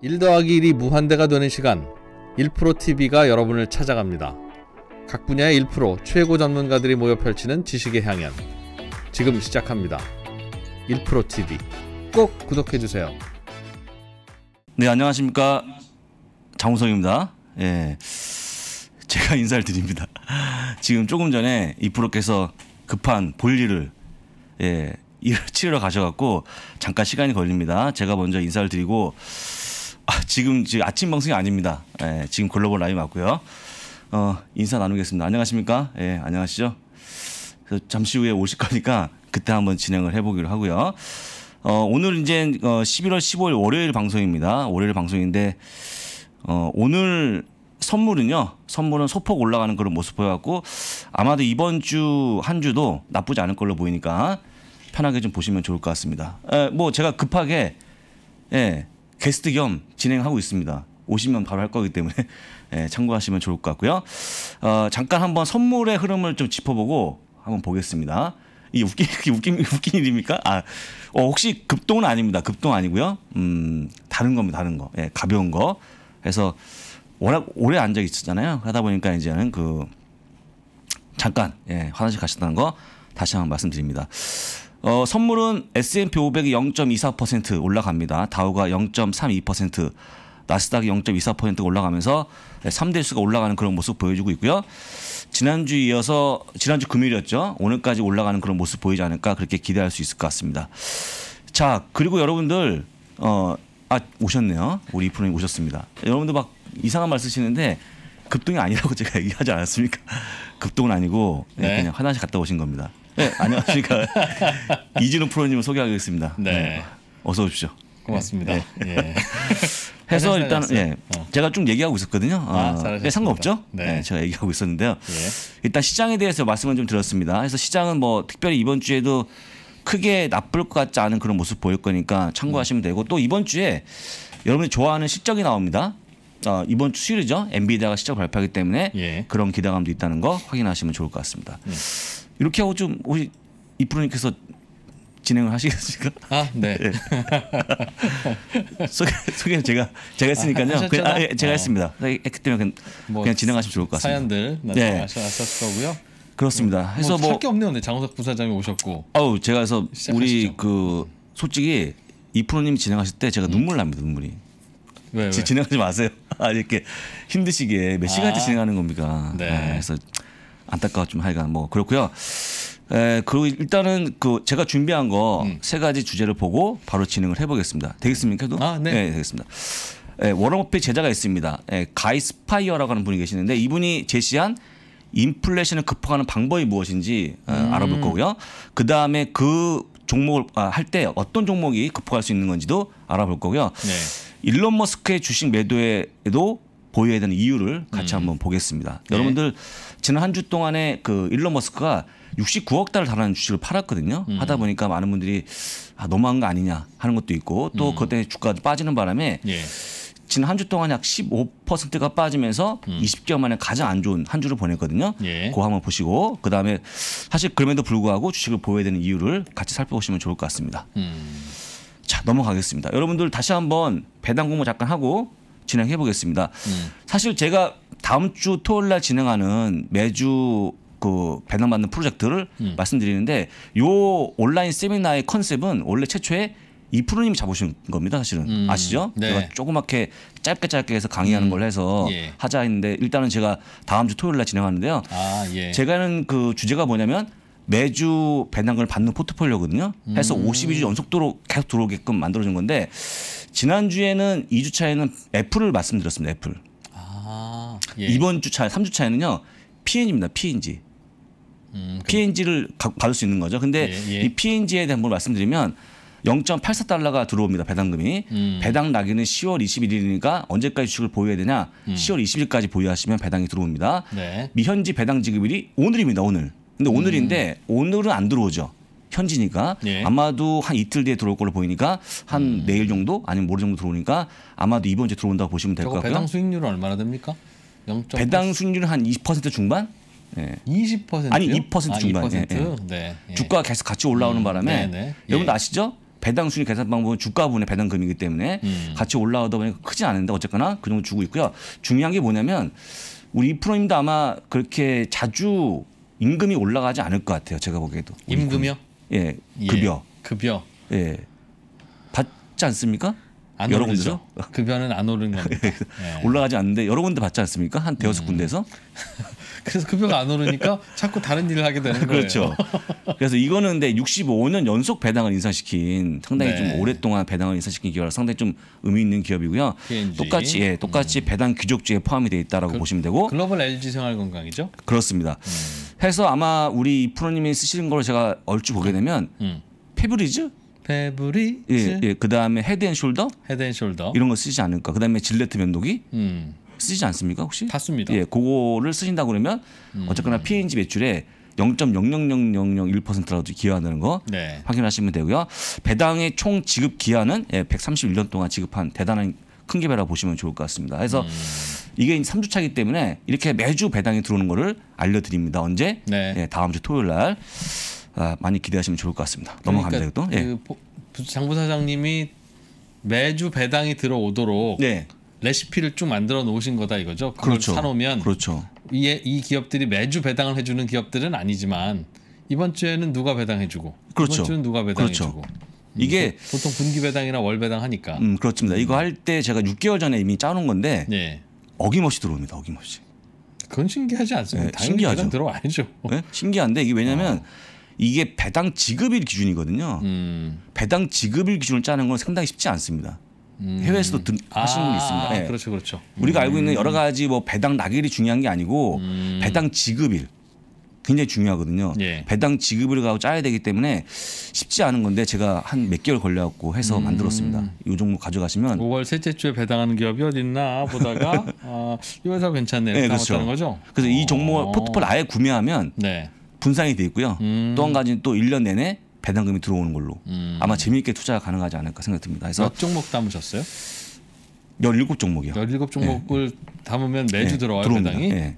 1 더하기 1이 무한대가 되는 시간 1프로TV가 여러분을 찾아갑니다. 각 분야의 1프로 최고 전문가들이 모여 펼치는 지식의 향연 지금 시작합니다. 1프로TV 꼭 구독해주세요. 네 안녕하십니까 장우성입니다. 예, 제가 인사를 드립니다. 지금 조금 전에 2프로께서 급한 볼일을 예, 일 치러 가셔갖고 잠깐 시간이 걸립니다. 제가 먼저 인사를 드리고 아, 지금 지금 아침 방송이 아닙니다. 예, 지금 글로벌 라이브 맞고요. 어, 인사 나누겠습니다. 안녕하십니까? 예, 안녕하시죠? 그 잠시 후에 오실 거니까 그때 한번 진행을 해보기로 하고요. 어, 오늘 이제 어, 11월 15일 월요일 방송입니다. 월요일 방송인데 어, 오늘 선물은요. 선물은 소폭 올라가는 그런 모습 보여갖고 아마도 이번 주 한 주도 나쁘지 않을 걸로 보이니까 편하게 좀 보시면 좋을 것 같습니다. 에, 예, 뭐 제가 급하게 예, 게스트 겸 진행하고 있습니다. 오시면 바로 할 거기 때문에 예, 참고하시면 좋을 것 같고요. 어, 잠깐 한번 선물의 흐름을 좀 짚어보고 한번 보겠습니다. 이 웃긴 웃긴 웃긴 일입니까? 아, 어, 혹시 급동은 아닙니다. 급동 아니고요. 음, 다른 겁니다. 다른 거. 예, 가벼운 거. 그래서 워낙 오래 앉아 있었잖아요. 하다 보니까 이제는 그 잠깐 예, 화장실 가셨다는 거 다시 한번 말씀드립니다. 어, 선물은 S&P 500이 0.24% 올라갑니다. 다우가 0.32%, 나스닥이 0.24% 올라가면서 3대 수가 올라가는 그런 모습 보여주고 있고요. 지난주 이어서 지난주 금요일이었죠. 오늘까지 올라가는 그런 모습 보이지 않을까 그렇게 기대할 수 있을 것 같습니다. 자, 그리고 여러분들 어, 아 오셨네요. 우리 이프로님 오셨습니다. 여러분들 막 이상한 말 쓰시는데 급등이 아니라고 제가 얘기하지 않았습니까? 급등은 아니고 네. 그냥 화장실 갔다 오신 겁니다. 네, 안녕하십니까. 이진우 프로님 소개하겠습니다. 네. 네. 어서 오십시오. 고맙습니다. 네. 예. 해서 일단 예, 어. 제가 쭉 얘기하고 있었거든요. 아, 아, 네, 상관없죠? 네. 예, 제가 얘기하고 있었는데요. 예. 일단 시장에 대해서 말씀을 좀 드렸습니다. 그래서 시장은 뭐 특별히 이번 주에도 크게 나쁠 것 같지 않은 그런 모습 보일 거니까 참고하시면 음. 되고 또 이번 주에 여러분이 좋아하는 실적이 나옵니다. 어, 이번 주 수요일이죠. 엔비디아가 실적 발표하기 때문에 예. 그런 기대감도 있다는 거 확인하시면 좋을 것 같습니다. 예. 이렇게 하고 좀 우리 이프로님께서 진행을 하시겠습니까? 아, 네. 네. 소개 소개는 제가 제가 했으니까요. 아, 그냥, 아, 예, 제가 어. 했습니다. 아. 네. 했기 때문에 그냥, 뭐 그냥 진행하시면 좋을 것 같습니다. 사연들 나타나셨 예. 네. 고요 그렇습니다. 해서 뭐 뭐, 없네요. 네, 장호석 부사장이 오셨고. 어우, 제가 해서 시작하시죠. 우리 그 솔직히 이프로님 진행하실 때 제가 음. 눈물 납니다. 눈물이. 왜, 왜? 진행하지 마세요. 아 이렇게 힘드시게 몇 아. 시간째 진행하는 겁니까? 네. 네. 그래서 안타까웠지만 하여간 뭐 그렇고요. 에, 그리고 일단은 그 제가 준비한 거세 음. 가지 주제를 보고 바로 진행을 해보겠습니다. 되겠습니까? 해도? 아, 네. 네 되겠습니다. 에, 워런버핏 제자가 있습니다. 에, 가이 스파이어라고 하는 분이 계시는데 이분이 제시한 인플레이션을 극복하는 방법이 무엇인지 음. 알아볼 거고요. 그 다음에 그 종목을 아, 할 때 어떤 종목이 극복할 수 있는 건지도 알아볼 거고요. 네. 일론 머스크의 주식 매도에도 보여야 되는 이유를 같이 음. 한번 보겠습니다. 네. 여러분들 지난 한 주 동안에 그 일론 머스크가 69억 달러 달하는 주식을 팔았거든요. 음. 하다 보니까 많은 분들이 아, 너무한 거 아니냐 하는 것도 있고 또 음. 그때 주가 빠지는 바람에 예. 지난 한 주 동안 약 15%가 빠지면서 음. 20개월 만에 가장 안 좋은 한 주를 보냈거든요. 예. 그거 한번 보시고 그다음에 사실 그럼에도 불구하고 주식을 보여야 되는 이유를 같이 살펴보시면 좋을 것 같습니다. 음. 자 넘어가겠습니다. 여러분들 다시 한번 배당 공모 잠깐 하고 진행해 보겠습니다. 음. 사실 제가 다음 주 토요일 날 진행하는 매주 그 배당 받는 프로젝트를 음. 말씀드리는데 요 온라인 세미나의 컨셉은 원래 최초에 이 프로님이 잡으신 겁니다 사실은 음. 아시죠? 네. 제가 조그맣게 짧게 짧게 해서 강의하는 음. 걸 해서 예. 하자 했는데 일단은 제가 다음 주 토요일 날 진행하는데요. 아, 예. 제가는 하그 주제가 뭐냐면 매주 배당을 받는 포트폴리오거든요. 해서 음. 52주 연속도로 계속 들어오게끔 만들어진 건데 지난주에는 2주차에는 애플을 말씀드렸습니다. 애플. 아, 예. 이번 주차 3주차에는요. PN입니다. g PNG. 음, 그 PNG를 가, 받을 수 있는 거죠. 근데 예, 예. 이 PNG에 대한 걸 말씀드리면 0.84달러가 들어옵니다. 배당금이. 음. 배당 낙인은 10월 21일이니까 언제까지 주식을 보유해야 되냐? 음. 10월 20일까지 보유하시면 배당이 들어옵니다. 네. 미현지 배당 지급일이 오늘입니다. 오늘. 근데 오늘인데 음. 오늘은 안 들어오죠. 현지니까 예. 아마도 한 이틀 뒤에 들어올 걸로 보이니까 한 음. 내일 정도 아니면 모레 정도 들어오니까 아마도 이번 주에 들어온다고 보시면 될 것 같고요. 배당 수익률은 얼마나 됩니까? 0. 배당 수익률은 한 20% 중반? 예. 2 0 아니 2% 아, 중반. 아, 2%? 예, 예. 네. 예. 주가가 계속 같이 올라오는 음, 바람에 네네. 여러분들 예. 아시죠? 배당 순위 계산 방법은 주가분의 배당금이기 때문에 음. 같이 올라오다 보니까 크진 않은데 어쨌거나 그 정도 주고 있고요. 중요한 게 뭐냐면 우리 프로님도 아마 그렇게 자주 임금이 올라가지 않을 것 같아요. 제가 보기에도. 임금이요? 예, 예, 급여. 예, 급여. 예. 받지 않습니까? 안 여러 오르죠. 군데서? 급여는 안 오른 겁니다. 예. 올라가지 않는데 여러 군데 받지 않습니까? 한 대여섯 음. 군데서 그래서 급여가 그 안 오르니까 자꾸 다른 일을 하게 되는 거예요. 그렇죠. 그래서 이거는 근데 65년 연속 배당을 인상시킨 상당히 네. 좀 오랫동안 배당을 인상시킨 기업이라 상당히 좀 의미 있는 기업이고요. PNG. 똑같이 예, 똑같이 음. 배당 규격제에 포함이 돼 있다라고 그, 보시면 되고 글로벌 LG 생활건강이죠. 그렇습니다. 음. 해서 아마 우리 프로님이 쓰시는 걸 제가 얼추 보게 되면 음. 페브리즈 페브리 예, 예. 그다음에 헤드앤숄더 헤드앤숄더 이런 거 쓰지 않을까. 그다음에 질레트 면도기 음. 쓰지 않습니까 혹시? 다 씁니다. 예, 그거를 쓰신다 그러면 음. 어쨌거나 PNG 매출에 0.0000001%라도 기여한다는 거 네. 확인하시면 되고요. 배당의 총 지급 기한은 예, 131년 동안 지급한 대단한 큰 기배라고 보시면 좋을 것 같습니다. 그래서 음. 이게 3주차이기 때문에 이렇게 매주 배당이 들어오는 거를 알려드립니다. 언제? 네. 예, 다음 주 토요일 날 아, 많이 기대하시면 좋을 것 같습니다. 그러니까 넘어갑니다. 그러니까 예. 그 장부사장님이 매주 배당이 들어오도록 네. 레시피를 쭉 만들어 놓으신 거다 이거죠. 그렇죠. 사놓으면 그렇죠. 이, 이 기업들이 매주 배당을 해주는 기업들은 아니지만 이번 주에는 누가 배당해주고 그렇죠. 이번 주는 누가 배당해주고 그렇죠. 음, 이게 보통 분기 배당이나 월 배당 하니까. 음 그렇습니다. 이거 할 때 제가 6개월 전에 이미 짜놓은 건데 네. 어김없이 들어옵니다. 어김없이. 그건 신기하지 않습니다. 네, 신기하죠. 들어와야죠. 네? 신기한데 이게 왜냐하면 어. 이게 배당 지급일 기준이거든요. 음. 배당 지급일 기준을 짜는 건 상당히 쉽지 않습니다. 음. 해외에서도 든, 하시는 분이 아, 있습니다. 네. 그렇죠, 그렇죠. 우리가 음. 알고 있는 여러 가지 뭐 배당 낙일이 중요한 게 아니고 음. 배당 지급일 굉장히 중요하거든요. 예. 배당 지급을 가고 짜야 되기 때문에 쉽지 않은 건데 제가 한 몇 개월 걸려갖고 해서 음. 만들었습니다. 이정목 가져가시면 5월 셋째 주에 배당하는 기업이 어디 있나 보다가 어, 이 회사 괜찮네요. 네, 그렇죠. 거죠? 그래서 오. 이 종목을 어. 포트폴 아예 구매하면 네. 분산이 돼 있고요. 음. 또한 가지는 또 1년 내내 배당금이 들어오는 걸로 음. 아마 재미있게 투자가 가능하지 않을까 생각 됩니다 그래서 몇 종목 담으셨어요? 17종목이요. 17종목을 예. 담으면 매주 예. 들어와요, 들어옵니다. 배당이? 예.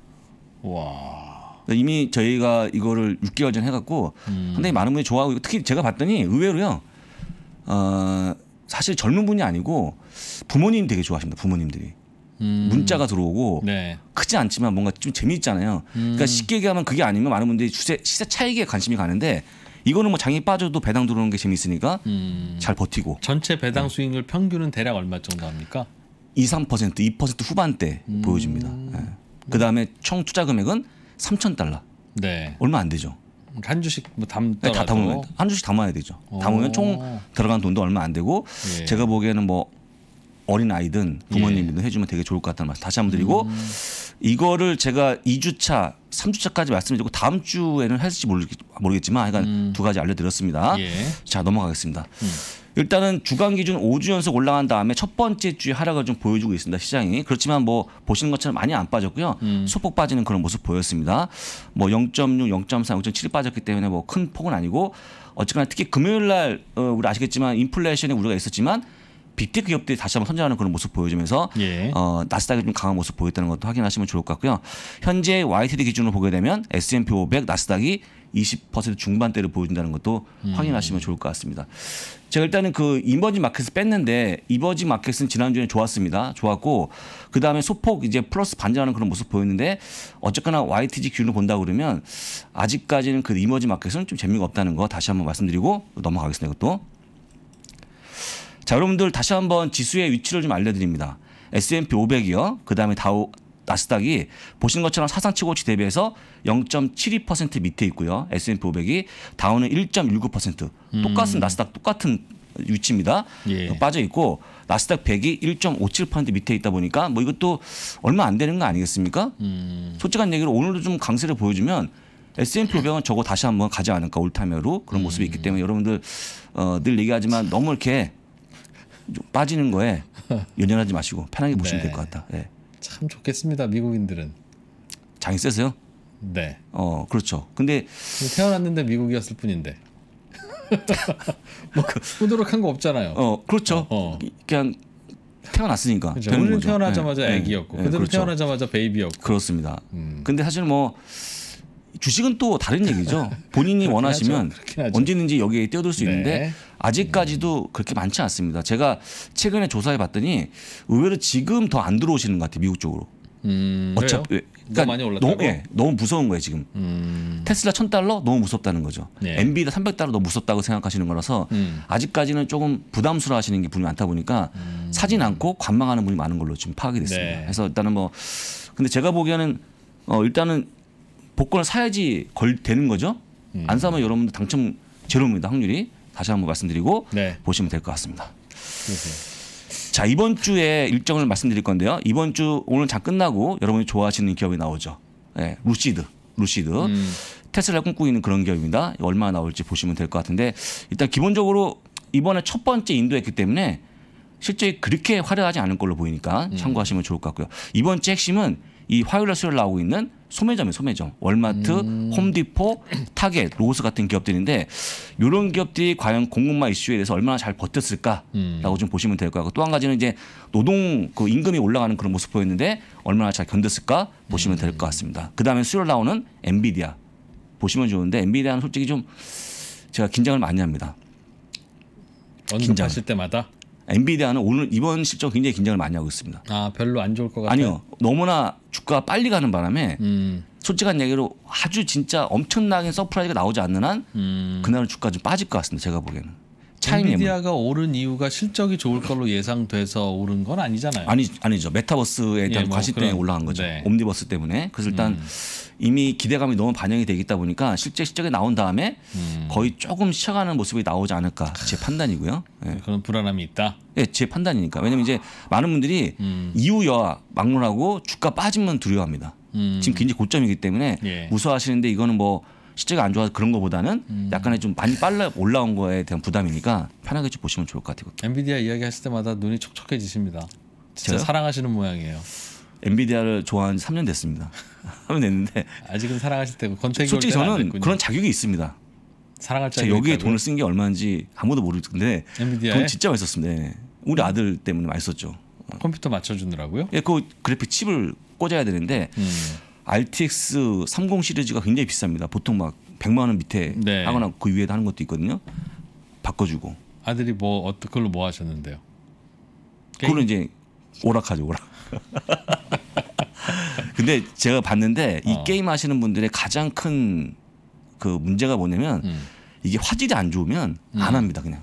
와. 이미 저희가 이거를 6개월 전에 해갖고 음. 상당히 많은 분이 좋아하고 특히 제가 봤더니 의외로요. 어, 사실 젊은 분이 아니고 부모님 되게 좋아하십니다. 부모님들이. 음. 문자가 들어오고 네. 크지 않지만 뭔가 좀 재미있잖아요. 그러니까 음. 그러니까 쉽게 얘기하면 그게 아니면 많은 분들이 주세 시세 차익에 관심이 가는데 이거는 뭐 장이 빠져도 배당 들어오는 게 재밌으니까 음. 잘 버티고. 전체 배당 네. 수익률 평균은 대략 얼마 정도 합니까? 2, 3% 2% 후반대 음. 보여집니다 네. 예. 그 다음에 총 투자 금액은 3천 달러. 네. 얼마 안 되죠. 한 주씩 뭐담 네, 다 담으면 한 주씩 담아야 되죠. 담으면 총 들어간 돈도 얼마 안 되고 예. 제가 보기에는 뭐 어린 아이든 부모님들도 예. 해주면 되게 좋을 것 같다는 말씀 다시 한번 드리고 음. 이거를 제가 2주차 삼주차까지 말씀드리고 다음 주에는 할지 모르겠지만 하여간 음. 두 가지 알려드렸습니다. 예. 자 넘어가겠습니다. 음. 일단은 주간 기준 오 주 연속 올라간 다음에 첫 번째 주에 하락을 좀 보여주고 있습니다. 시장이. 그렇지만 뭐 보시는 것처럼 많이 안 빠졌고요. 음. 소폭 빠지는 그런 모습 보였습니다. 뭐 0.6, 0.3, 0.7 빠졌기 때문에 뭐 큰 폭은 아니고 어쨌거나 특히 금요일 날 어, 우리 아시겠지만 인플레이션에 우려가 있었지만 빅테크 기업들이 다시 한번 선전하는 그런 모습 보여주면서 예. 어, 나스닥이 좀 강한 모습 보였다는 것도 확인하시면 좋을 것 같고요. 현재 YTD 기준으로 보게 되면 S&P 500 나스닥이 20% 중반대를 보여준다는 것도 음. 확인하시면 좋을 것 같습니다. 제가 일단은 그 이머지 마켓을 뺐는데 이머지 마켓은 지난주에 좋았습니다. 좋았고 그 다음에 소폭 이제 플러스 반전하는 그런 모습 보였는데 어쨌거나 y t d 기준으로 본다 그러면 아직까지는 그 이머지 마켓은 좀 재미가 없다는 거 다시 한번 말씀드리고 넘어가겠습니다. 이것도. 자, 여러분들 다시 한번 지수의 위치를 좀 알려드립니다. S&P 500이요. 그 다음에 다우, 나스닥이 보신 것처럼 사상치고치 대비해서 0.72% 밑에 있고요. S&P 500이 다우는 1.19% 음. 똑같은 나스닥 똑같은 위치입니다. 예. 빠져 있고 나스닥 100이 1.57% 밑에 있다 보니까 뭐 이것도 얼마 안 되는 거 아니겠습니까? 음. 솔직한 얘기로 오늘도 좀 강세를 보여주면 S&P 500은 저거 다시 한번 가지 않을까 올타메로 그런 음. 모습이 음. 있기 때문에 여러분들 어, 늘 얘기하지만 너무 이렇게 좀 빠지는 거에 연연하지 마시고 편하게 보시면 네. 될것 같다. 예. 참 좋겠습니다. 미국인들은 장이 세세요? 네. 어 그렇죠. 근데 태어났는데 미국이었을 뿐인데. 뭐 부도덕한 그 거 없잖아요. 어 그렇죠. 어, 어. 그냥 태어났으니까. 그렇죠. 태어나자마자 아기였고 예. 네. 예, 그대로 그렇죠. 태어나자마자 베이비였고. 그렇습니다. 음. 근데 사실 뭐 주식은 또 다른 얘기죠. 본인이 원하시면 언제든지 여기에 뛰어들 수 네. 있는데 아직까지도 그렇게 많지 않습니다. 제가 최근에 조사해 봤더니 의외로 지금 더 안 들어오시는 것 같아요. 미국 쪽으로. 음, 어차피 예, 그러니까 많이 올랐다고? 너무, 예, 너무 무서운 거예요 지금. 음. 테슬라 천 달러 너무 무섭다는 거죠. 네. 엔비디아 300 달러 너무 무섭다고 생각하시는 거라서 음. 아직까지는 조금 부담스러워하시는 게 분이 많다 보니까 음. 사진 않고 관망하는 분이 많은 걸로 지금 파악이 됐습니다. 네. 그래서 일단은 뭐 근데 제가 보기에는 어 일단은 복권을 사야지 걸 되는 거죠. 음. 안 사면 여러분들 당첨 제로입니다. 확률이 다시 한번 말씀드리고 네. 보시면 될 것 같습니다. 그래서. 자 이번 주에 일정을 말씀드릴 건데요. 이번 주 오늘 다 끝나고 여러분이 좋아하시는 기업이 나오죠. 네, 루시드, 루시드. 음. 테슬라 꿈꾸는 그런 기업입니다. 얼마나 나올지 보시면 될 것 같은데 일단 기본적으로 이번에 첫 번째 인도했기 때문에 실제 그렇게 화려하지 않은 걸로 보이니까 음. 참고하시면 좋을 것 같고요. 이번 주 핵심은 이 화요일날 수요일 나오고 있는 소매점이 소매점 월마트, 음. 홈디포, 타겟, 로고스 같은 기업들인데 이런 기업들이 과연 공급망 이슈에 대해서 얼마나 잘 버텼을까라고 음. 좀 보시면 될거 같고 또 한 가지는 이제 노동 그 임금이 올라가는 그런 모습 보였는데 얼마나 잘 견뎠을까 보시면 될것 음. 같습니다. 그 다음에 수요일 나오는 엔비디아 보시면 좋은데 엔비디아는 솔직히 좀 제가 긴장을 많이 합니다. 긴장했을 때마다 엔비디아는 오늘 이번 실적 굉장히 긴장을 많이 하고 있습니다. 아 별로 안 좋을 것 같아요. 아니요, 너무나 주가가 빨리 가는 바람에 음. 솔직한 얘기로 아주 진짜 엄청나게 서프라이즈가 나오지 않는 한 음. 그날은 주가 좀 빠질 것 같습니다. 제가 보기에는. 차이는 엔비디아가 오른 이유가 실적이 좋을 걸로 예상돼서 오른 건 아니잖아요. 아니 아니죠. 메타버스에 일단 예, 뭐 과시 때문에 올라간 거죠. 네. 옴니버스 때문에. 그래서 일단 음. 이미 기대감이 너무 반영이 되어있다 보니까 실제 실적이 나온 다음에 음. 거의 조금 쉬어가는 모습이 나오지 않을까 제 판단이고요. 네, 예. 그런 불안함이 있다. 예, 제 판단이니까. 왜냐면 이제 많은 분들이 음. 이 여하 막론하고 주가 빠지면 두려워합니다. 음. 지금 굉장히 고점이기 때문에 예. 무서워하시는데 이거는 뭐 실제가 안 좋아서 그런 것보다는 음. 약간의 좀 많이 빨라 올라온 거에 대한 부담이니까 편하게 좀 보시면 좋을 것 같아요. 엔비디아 이야기하실 때마다 눈이 촉촉해지십니다. 진짜 저요? 사랑하시는 모양이에요. 엔비디아를 좋아한 지 3년 됐습니다. 하면 됐는데 아직은 사랑하실 때고 건태 솔직히 저는 그런 자격이 있습니다. 사랑할 자격. 여기에 있다고요? 돈을 쓴 게 얼마인지 아무도 모르는데 엔비디아에? 돈 진짜 많이 썼습니다. 네. 예. 우리 아들 때문에 많이 썼죠. 컴퓨터 맞춰주느라고요? 예, 그 그래픽 칩을 꽂아야 되는데. 음. RTX 30 시리즈가 굉장히 비쌉니다. 보통 막 100만 원 밑에 네. 하거나 그 위에도 하는 것도 있거든요. 바꿔주고. 아들이 뭐 어떤 걸로 뭐 하셨는데요? 그걸로 이제 오락하죠 오락. 근데 제가 봤는데 이 어. 게임 하시는 분들의 가장 큰 그 문제가 뭐냐면 음. 이게 화질이 안 좋으면 음. 안 합니다 그냥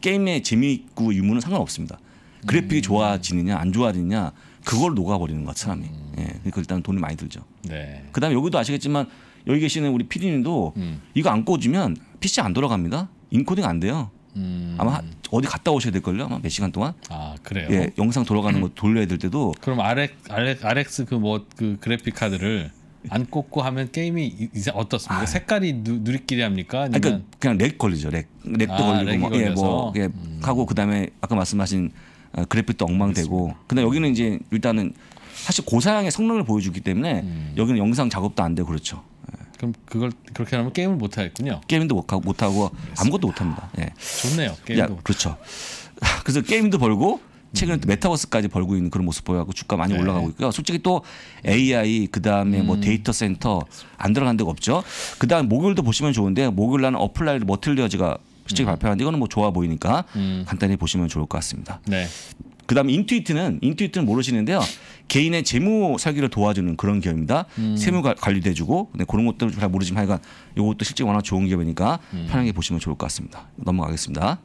게임의 재미있고 유무는 상관없습니다. 그래픽이 음. 좋아지느냐 안 좋아지느냐 그걸 녹아버리는 거야 사람이. 음. 예. 그러니까 일단 돈이 많이 들죠. 네. 그다음에 여기도 아시겠지만 여기 계시는 우리 피디님도 음. 이거 안 꽂으면 PC 안 돌아갑니다. 인코딩 안 돼요. 음. 아마 어디 갔다 오셔야 될 걸요. 아마 몇 시간 동안. 아 그래요. 예, 영상 돌아가는 거 돌려야 될 때도. 그럼 RX, RX, RX 그뭐 그 그래픽 카드를 안 꽂고 하면 게임이 이제 어떻습니까? 아. 색깔이 누, 누리끼리 합니까? 아니면... 그러니까 그냥 렉 걸리죠. 렉 렉도 아, 걸리고 막, 뭐, 예, 뭐 예, 음. 하고 그다음에 아까 말씀하신 어, 그래픽도 엉망되고 그렇습니다. 근데 여기는 이제 일단은 사실 고사양의 성능을 보여주기 때문에 음. 여기는 영상 작업도 안 되고 그렇죠. 예. 그럼 그걸 그렇게 하면 게임을 못 하겠군요. 게임도 못 하고 못 하고 아무것도 못 합니다. 예. 좋네요. 게임도 야, 그렇죠. 그래서 게임도 벌고 음. 최근에 또 메타버스까지 벌고 있는 그런 모습 보여갖고 주가 많이 네. 올라가고 있고요. 솔직히 또 AI 그다음에 뭐 음. 뭐 데이터 센터 안 들어간 데가 없죠. 그다음 목요일도 보시면 좋은데 목요일 날 어플라이 머틀리어즈가 실제이 음. 발표하는데 이거는 뭐 좋아 보이니까 음. 간단히 보시면 좋을 것 같습니다. 네. 그다음에 인투이트는 인투이트는 모르시는데요. 개인의 재무 설기를 도와주는 그런 기업입니다. 음. 세무 관리도 해주고 네, 그런 것도 잘 모르지만 하여간 이것도 실제 워낙 좋은 기업이니까 음. 편하게 보시면 좋을 것 같습니다. 넘어가겠습니다.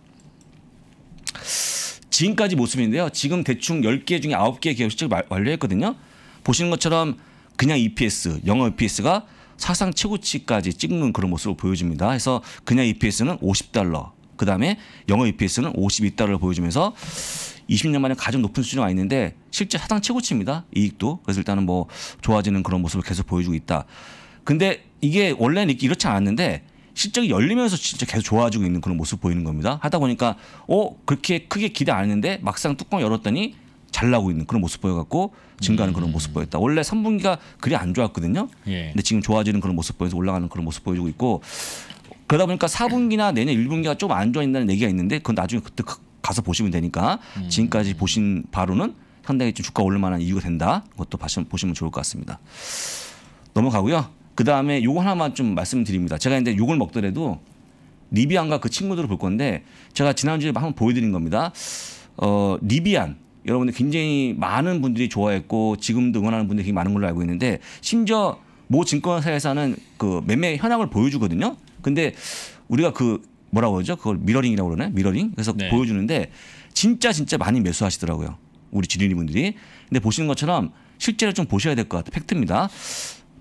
지금까지 모습인데요. 지금 대충 10개 중에 9개 기업 실적 완료했거든요. 보시는 것처럼 그냥 EPS, 영어 EPS가 사상 최고치까지 찍는 그런 모습을 보여줍니다. 그래서 그냥 EPS는 50달러, 그 다음에 영어 EPS는 52달러를 보여주면서 20년 만에 가장 높은 수준이 와 있는데 실제 사상 최고치입니다. 이익도. 그래서 일단은 뭐 좋아지는 그런 모습을 계속 보여주고 있다. 근데 이게 원래는 이렇지 않았는데 실적이 열리면서 진짜 계속 좋아지고 있는 그런 모습 보이는 겁니다. 하다 보니까 어 그렇게 크게 기대 안 했는데 막상 뚜껑 열었더니 잘 나고 있는 그런 모습 보여갖고 증가하는 음. 그런 모습 보였다. 원래 3분기가 그리 안 좋았거든요. 예. 근데 지금 좋아지는 그런 모습 보여서 올라가는 그런 모습 보여주고 있고 그러다 보니까 4분기나 내년 1분기가 좀 안 좋아진다는 얘기가 있는데 그건 나중에 그때 가서 보시면 되니까 음. 지금까지 보신 바로는 상당히 좀 주가 오를 만한 이유가 된다. 그것도 보시면 좋을 것 같습니다. 넘어가고요. 그 다음에 요거 하나만 좀 말씀드립니다. 제가 이제 욕을 먹더라도 리비안과 그 친구들을 볼 건데 제가 지난주에 한번 보여드린 겁니다. 어, 리비안 여러분들 굉장히 많은 분들이 좋아했고 지금도 응원하는 분들이 많은 걸로 알고 있는데 심지어 모 증권사에서는 그 매매 현황을 보여주거든요. 근데 우리가 그 뭐라고 그러죠? 그걸 미러링이라고 그러나 요 미러링? 그래서 네. 보여주는데 진짜 진짜 많이 매수하시더라고요. 우리 지린이분들이. 근데 보시는 것처럼 실제로 좀 보셔야 될 것 같아요. 팩트입니다.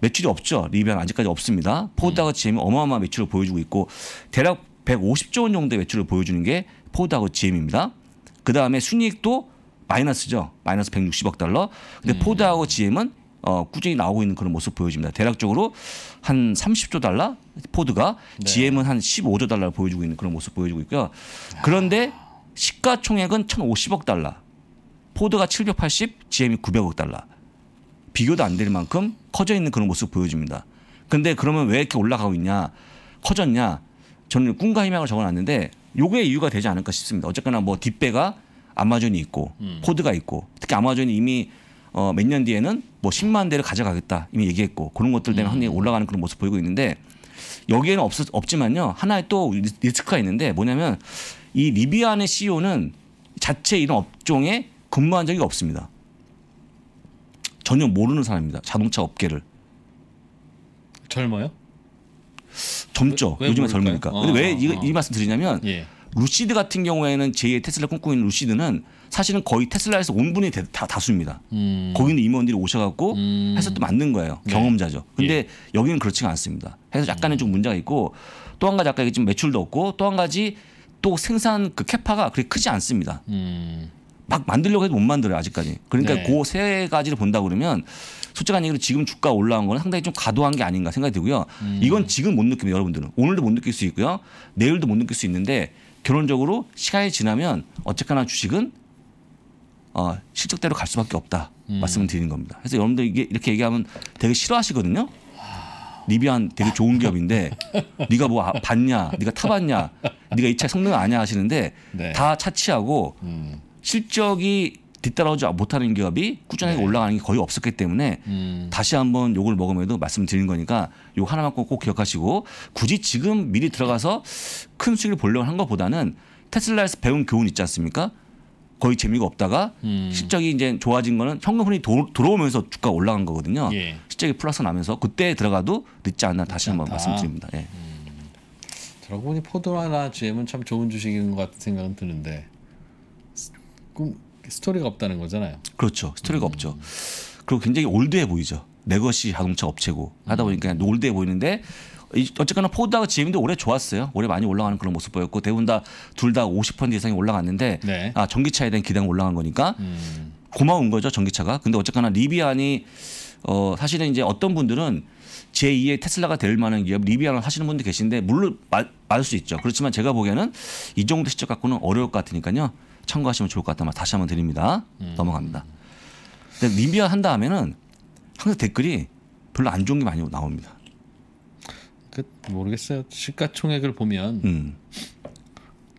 매출이 없죠. 리뷰는 아직까지 없습니다. 포드하고 GM이 네. 어마어마한 매출을 보여주고 있고 대략 150조 원 정도의 매출을 보여주는 게 포드하고 GM입니다. 그 다음에 순이익도 마이너스죠. 마이너스 160억 달러. 근데 음. 포드하고 GM은 어, 꾸준히 나오고 있는 그런 모습 보여집니다. 대략적으로 한 30조 달러 포드가 네. GM은 한 15조 달러를 보여주고 있는 그런 모습 보여주고 있고요. 그런데 시가총액은 1,050억 달러. 포드가 780, GM이 900억 달러. 비교도 안 될 만큼 커져 있는 그런 모습 보여집니다. 근데 그러면 왜 이렇게 올라가고 있냐? 커졌냐? 저는 꿈과 희망을 적어놨는데 요게 이유가 되지 않을까 싶습니다. 어쨌거나 뭐 뒷배가 아마존이 있고 음. 포드가 있고 특히 아마존이 이미 어, 몇 년 뒤에는 뭐 10만 대를 가져가겠다 이미 얘기했고 그런 것들 때문에 음. 한이 올라가는 그런 모습 보이고 있는데 여기에는 없, 었 없지만요 하나의 또 리스크가 있는데 뭐냐면 이 리비안의 CEO는 자체 이런 업종에 근무한 적이 없습니다. 전혀 모르는 사람입니다. 자동차 업계를. 젊어요? 젊죠. 왜, 왜 요즘에 모를까요? 젊으니까. 아, 근데 왜이 아, 아. 말씀 드리냐면 예. 루시드 같은 경우에는 제2의 테슬라 꿈꾸고 있는 루시드는 사실은 거의 테슬라에서 온 분이 다 다수입니다. 음. 거기는 임원들이 오셔갖고 음. 해서 또 맞는 거예요. 네. 경험자죠. 근데 예. 여기는 그렇지가 않습니다. 해서 약간의 음. 좀 문제가 있고 또 한 가지 아까 얘기했지만 매출도 없고 또 한 가지 또 생산 그 캐파가 그렇게 크지 않습니다. 음. 막 만들려고 해도 못 만들어요 아직까지. 그러니까 네. 그세 가지를 본다 그러면 솔직한 얘기로 지금 주가 올라온 거는 상당히 좀 과도한 게 아닌가 생각이 들고요. 음. 이건 지금 못 느낍니다 여러분들은. 오늘도 못 느낄 수 있고요. 내일도 못 느낄 수 있는데 결론적으로 시간이 지나면 어쨌거나 주식은 어, 실적대로 갈 수밖에 없다 음. 말씀을 드리는 겁니다. 그래서 여러분들 이게 이렇게 얘기하면 되게 싫어하시거든요. 리비안 되게 좋은 기업인데 네가 뭐 아, 봤냐, 네가 타봤냐, 네가 이 차 성능 아냐 하시는데 네. 다 차치하고 음. 실적이 뒤따라오지 못하는 기업이 꾸준하게 네. 올라가는 게 거의 없었기 때문에 음. 다시 한번 욕을 먹으면도 말씀드린 거니까 요 하나만 꼭, 꼭 기억하시고 굳이 지금 미리 들어가서 큰 수익을 보려고 한 것보다는 테슬라에서 배운 교훈 있지 않습니까? 거의 재미가 없다가 음. 실적이 이제 좋아진 거는 현금 흐름이 도, 들어오면서 주가 올라간 거거든요. 예. 실적이 플러스 나면서 그때 들어가도 늦지 않나 다시 한번 말씀드립니다. 예. 음. 들어보니 포드나 GM은 참 좋은 주식인 것 같은 생각은 드는데 꿈 스토리가 없다는 거잖아요. 그렇죠. 스토리가 음. 없죠. 그리고 굉장히 올드해 보이죠. 내것이 자동차 업체고 하다 보니까 그냥 음. 올드해 보이는데 어쨌거나 포드하고 GM도 올해 좋았어요. 올해 많이 올라가는 그런 모습 보였고 대부분 다 둘 다 50% 이상이 올라갔는데 네. 아 전기차에 대한 기대가 올라간 거니까 음. 고마운 거죠 전기차가. 근데 어쨌거나 리비안이 어 사실은 이제 어떤 분들은 제2의 테슬라가 될 만한 기업 리비안을 하시는 분도 계신데 물론 맞, 맞을 수 있죠. 그렇지만 제가 보기에는 이 정도 시적 갖고는 어려울 것 같으니까요. 참고하시면 좋을 것 같다. 다시 한번 드립니다. 음. 넘어갑니다. 근데 리비아 한 다음에는 항상 댓글이 별로 안 좋은 게 많이 나옵니다. 그 모르겠어요. 시가총액을 보면 음.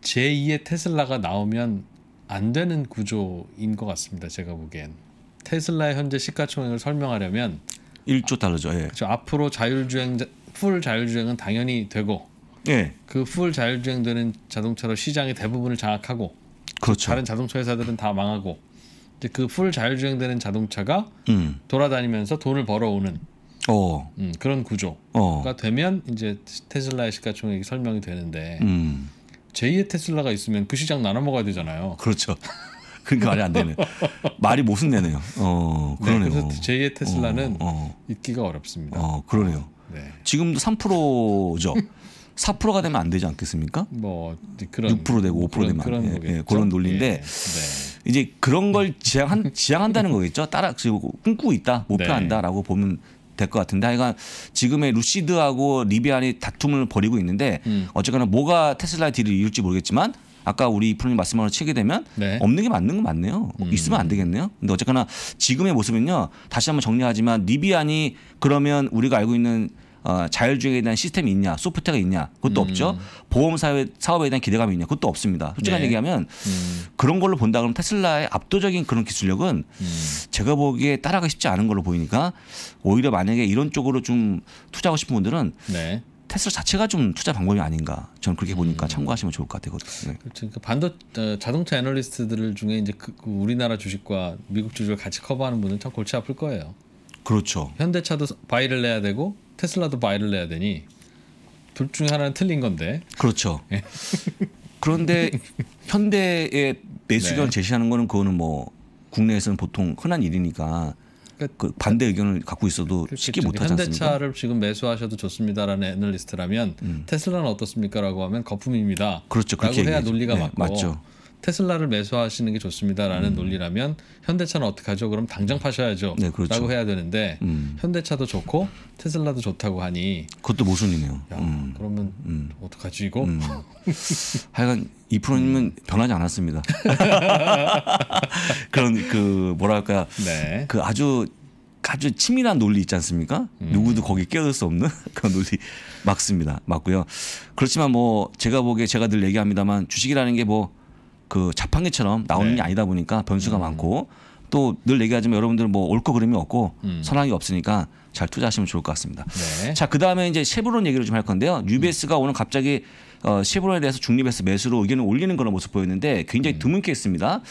제2의 테슬라가 나오면 안 되는 구조인 것 같습니다. 제가 보기엔 테슬라의 현재 시가총액을 설명하려면 1조 달러죠. 예. 그렇죠. 앞으로 자율주행 풀 자율주행은 당연히 되고 예. 그풀 자율주행 되는 자동차로 시장의 대부분을 장악하고 그렇죠. 다른 자동차 회사들은 다 망하고 이제 그풀 자율주행되는 자동차가 음. 돌아다니면서 돈을 벌어오는 어. 음, 그런 구조가 어. 되면 이제 테슬라의 시가총액이 설명이 되는데 음. 제2의 테슬라가 있으면 그 시장 나눠 먹어야 되잖아요. 그렇죠. 그러니까 말이 안 되네. 말이 모순되네요. 어, 네, 그러네요. 네, 그래서 제2의 테슬라는 어, 어. 있기가 어렵습니다. 어, 그러네요. 네. 지금도 3%죠. 4%가 되면 안 되지 않겠습니까? 뭐 그런 6% 되고 5% 그런, 되면 그런, 안, 예, 예, 그런 논리인데 예. 네. 이제 그런 걸 지향한 지향한다는 거겠죠. 따라 그리고 꿈꾸고 있다, 목표한다라고 네. 보면 될 것 같은데 하여간 지금의 루시드하고 리비안이 다툼을 벌이고 있는데 음. 어쨌거나 뭐가 테슬라의 딜을 이룰지 모르겠지만 아까 우리 프로님 말씀하신 치게 되면 네. 없는 게 맞는 건 맞네요. 음. 있으면 안 되겠네요. 근데 어쨌거나 지금의 모습은요. 다시 한번 정리하지만 리비안이 그러면 우리가 알고 있는 어, 자율주행에 대한 시스템이 있냐, 소프트웨어가 있냐, 그것도 음. 없죠. 보험 사회, 사업에 대한 기대감이 있냐, 그것도 없습니다. 솔직한 네. 얘기하면 음. 그런 걸로 본다 그러면 테슬라의 압도적인 그런 기술력은 음. 제가 보기에 따라가기 쉽지 않은 걸로 보이니까 오히려 만약에 이런 쪽으로 좀 투자하고 싶은 분들은 네. 테슬라 자체가 좀 투자 방법이 아닌가 저는 그렇게 보니까 음. 참고하시면 좋을 것 같아요. 네. 그렇죠. 그러니까 반도 어, 자동차 애널리스트들 중에 이제 그, 그 우리나라 주식과 미국 주식을 같이 커버하는 분은 참 골치 아플 거예요. 그렇죠. 현대차도 바이를 내야 되고 테슬라도 바이를 내야 되니 둘 중에 하나는 틀린 건데. 그렇죠. 예. 그런데 현대의 매수견 네. 제시하는 거는 그거는 뭐 국내에서는 보통 흔한 일이니까 그러니까 그 반대 의견을 갖고 있어도 쉽게 그렇죠. 못 하지 않습니까? 현대차를 지금 매수하셔도 좋습니다라는 애널리스트라면 음. 테슬라는 어떻습니까라고 하면 거품입니다. 그렇죠. 그렇게 해야 논리가 네, 맞고 맞죠. 테슬라를 매수하시는 게 좋습니다라는 음. 논리라면 현대차는 어떡 하죠? 그럼 당장 음. 파셔야죠. 네, 그렇죠. 라고 해야 되는데 음. 현대차도 좋고 테슬라도 좋다고 하니 그것도 모순이네요. 야, 음. 그러면 음. 어떡하지 이거? 음. 하여간 이 프로님은 음. 변하지 않았습니다. 그런 그 뭐랄까 네. 그 아주 아주 치밀한 논리 있지 않습니까? 음. 누구도 거기 깨어들 수 없는 그런 논리 맞습니다. 맞고요. 그렇지만 뭐 제가 보기에 제가 늘 얘기합니다만 주식이라는 게뭐 그 자판기처럼 나오는 네. 게 아니다 보니까 변수가 음. 많고 또 늘 얘기하지만 여러분들 은뭐 옳고 그름이 없고 음. 선악이 없으니까 잘 투자하시면 좋을 것 같습니다. 네. 자, 그다음에 이제 쉐브론 얘기를 좀 할 건데요. u 베스가 오늘 갑자기 어, 쉐브론에 대해서 중립에서 매수로 의견을 올리는 그런 모습 보였는데 굉장히 음. 드문게 했습니다.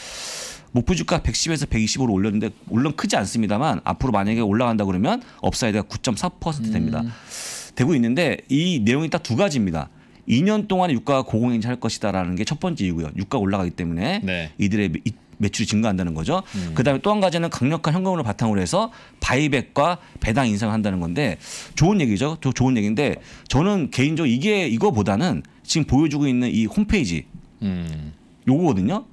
목표 주가 110에서 120으로 올렸는데 물론 크지 않습니다만 앞으로 만약에 올라간다 그러면 업사이드가 9.4% 됩니다. 음. 되고 있는데 이 내용이 딱 두 가지입니다. 2년 동안 에 유가가 고공행진할 것이다라는 게 첫 번째 이유고요. 유가가 올라가기 때문에 네. 이들의 매, 출이 증가한다는 거죠. 음. 그다음에 또 한 가지는 강력한 현금으로 바탕으로 해서 바이백과 배당 인상을 한다는 건데 좋은 얘기죠. 또 좋은 얘기인데 저는 개인적으로 이게 이거보다는 지금 보여주고 있는 이 홈페이지 음. 요거거든요.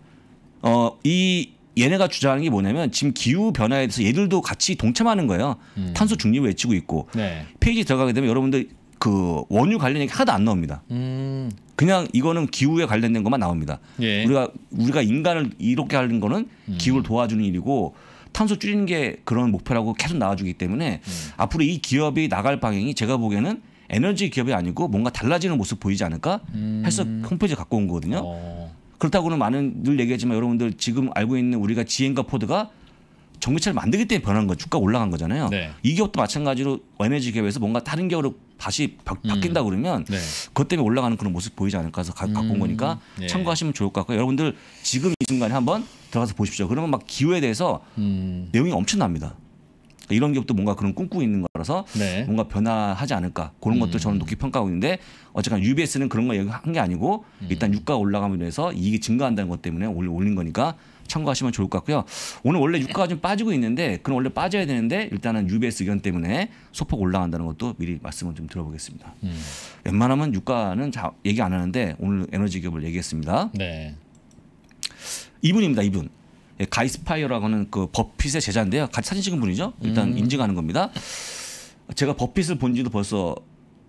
어, 이 얘네가 주장하는 게 뭐냐면 지금 기후 변화에 대해서 얘들도 같이 동참하는 거예요. 음. 탄소 중립을 외치고 있고 네. 페이지 들어가게 되면 여러분들 그 원유 관련 얘기 하나도 안 나옵니다. 음. 그냥 이거는 기후에 관련된 것만 나옵니다. 예. 우리가 우리가 인간을 이렇게 하는 거는 음. 기후를 도와주는 일이고 탄소 줄이는 게 그런 목표라고 계속 나와주기 때문에 음. 앞으로 이 기업이 나갈 방향이 제가 보기에는 에너지 기업이 아니고 뭔가 달라지는 모습 보이지 않을까 음. 해서 홈페이지 갖고 온 거거든요. 어. 그렇다고는 많은 늘 얘기하지만 여러분들 지금 알고 있는 우리가 지엔과 포드가 전기차를 만들기 때문에 변한 거 주가 올라간 거잖아요. 네. 이 기업도 마찬가지로 에너지 기업에서 뭔가 다른 기업으로 다시 바, 음. 뀐다 그러면 네. 그것 때문에 올라가는 그런 모습 보이지 않을까 해서 가, 갖고 온 음. 거니까 네. 참고하시면 좋을 것 같고 여러분들 지금 이 순간에 한번 들어가서 보십시오. 그러면 막 기호에 대해서 음. 내용이 엄청납니다. 그러니까 이런 기업도 뭔가 그런 꿈꾸고 있는 거라서 네. 뭔가 변화하지 않을까 그런 것들 저는 높게 평가하고 있는데 어쨌건 UBS는 그런 거 얘기한 게 아니고 일단 유가 올라가면서 이익이 증가한다는 것 때문에 올린 거니까 참고하시면 좋을 것 같고요. 오늘 원래 네. 유가가 좀 빠지고 있는데 그럼 원래 빠져야 되는데 일단은 UBS 의견 때문에 소폭 올라간다는 것도 미리 말씀을 좀 들어보겠습니다. 음. 웬만하면 유가는 자, 얘기 안 하는데 오늘 에너지 기업을 얘기했습니다. 네. 이분입니다. 이분. 예, 가이스파이어라고 하는 그 버핏의 제자인데요. 같이 사진 찍은 분이죠. 일단 음. 인증하는 겁니다. 제가 버핏을 본 지도 벌써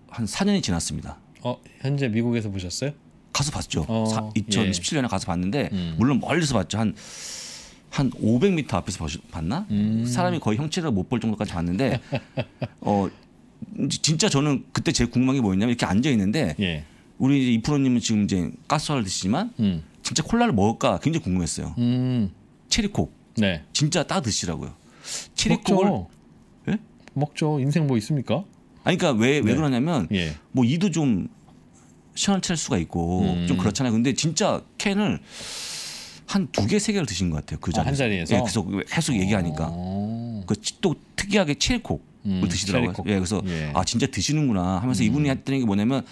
한 4년이 지났습니다. 어, 현재 미국에서 보셨어요? 가서 봤죠. 어, 사, 2017년에 예. 가서 봤는데 음. 물론 멀리서 봤죠. 한 한 500m 앞에서 봤나? 음. 사람이 거의 형체를 못 볼 정도까지 봤는데 어 진짜 저는 그때 제 궁금한 게 뭐였냐면 이렇게 앉아 있는데 예. 우리 이 프로님은 지금 이제 가스화를 드시지만 음. 진짜 콜라를 먹을까 굉장히 궁금했어요. 음. 체리콕. 네. 진짜 따 드시라고요. 체리콕을 먹죠. 예? 먹죠. 인생 뭐 있습니까? 아니 그러니까 왜왜 네. 그러냐면 예. 뭐 이도 좀 시간을 칠 수가 있고 음. 좀 그렇잖아요. 근데 진짜 캔을 한 두개세 개를 드신 것 같아요. 그 자리에서. 아, 한 자리에서 예, 계속 계속 얘기하니까. 어. 그또 특이하게 칠콕을 음, 드시더라고요. 칠콕. 예, 그래서 예. 아 진짜 드시는구나 하면서 음. 이분이 했던 게 뭐냐면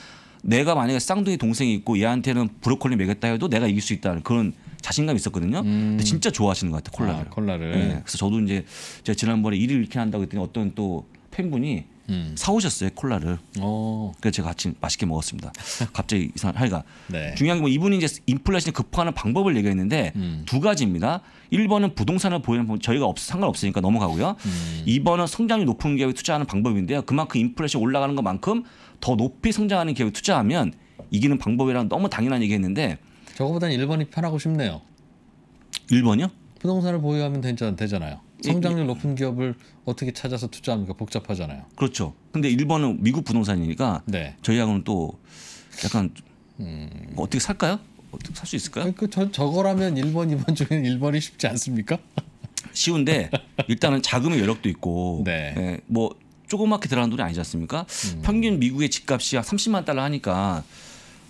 내가 만약에 쌍둥이 동생이 있고 얘한테는 브로콜리 먹였다 해도 내가 이길 수 있다는 그런 자신감이 있었거든요. 음. 근데 진짜 좋아하시는 것 같아요 아, 콜라를. 아, 콜라를. 예, 그래서 저도 이제 제가 지난번에 일을 이렇게 한다고 했더니 어떤 또 팬분이 음. 사오셨어요 콜라를. 오. 어. 그래서 제가 같이 맛있게 먹었습니다. 갑자기 이상 하니까 네. 중요한 게 뭐 이분이 이제 인플레이션 극복하는 방법을 얘기했는데 음. 두 가지입니다. 1번은 부동산을 보이는 저희가 없, 상관없으니까 넘어가고요. 음. 2번은 성장률 높은 기업에 투자하는 방법인데요. 그만큼 인플레이션 올라가는 것만큼 더 높이 성장하는 기업에 투자하면 이기는 방법이랑 너무 당연한 얘기했는데 저거보다는 1번이 편하고 싶네요. 1번이요? 부동산을 보유하면 되잖아요. 성장률 높은 기업을 어떻게 찾아서 투자합니까? 복잡하잖아요. 그렇죠. 근데 일본은 미국 부동산이니까 네. 저희하고는 또 약간 음... 뭐 어떻게 살까요? 어떻게 살 수 있을까요? 그 저, 저거라면 일본, 이번 중에는 1번이 쉽지 않습니까? 쉬운데 일단은 자금의 여력도 있고 네. 네. 뭐 조그맣게 들어간 돈이 아니지 않습니까? 음. 평균 미국의 집값이 약 30만 달러 하니까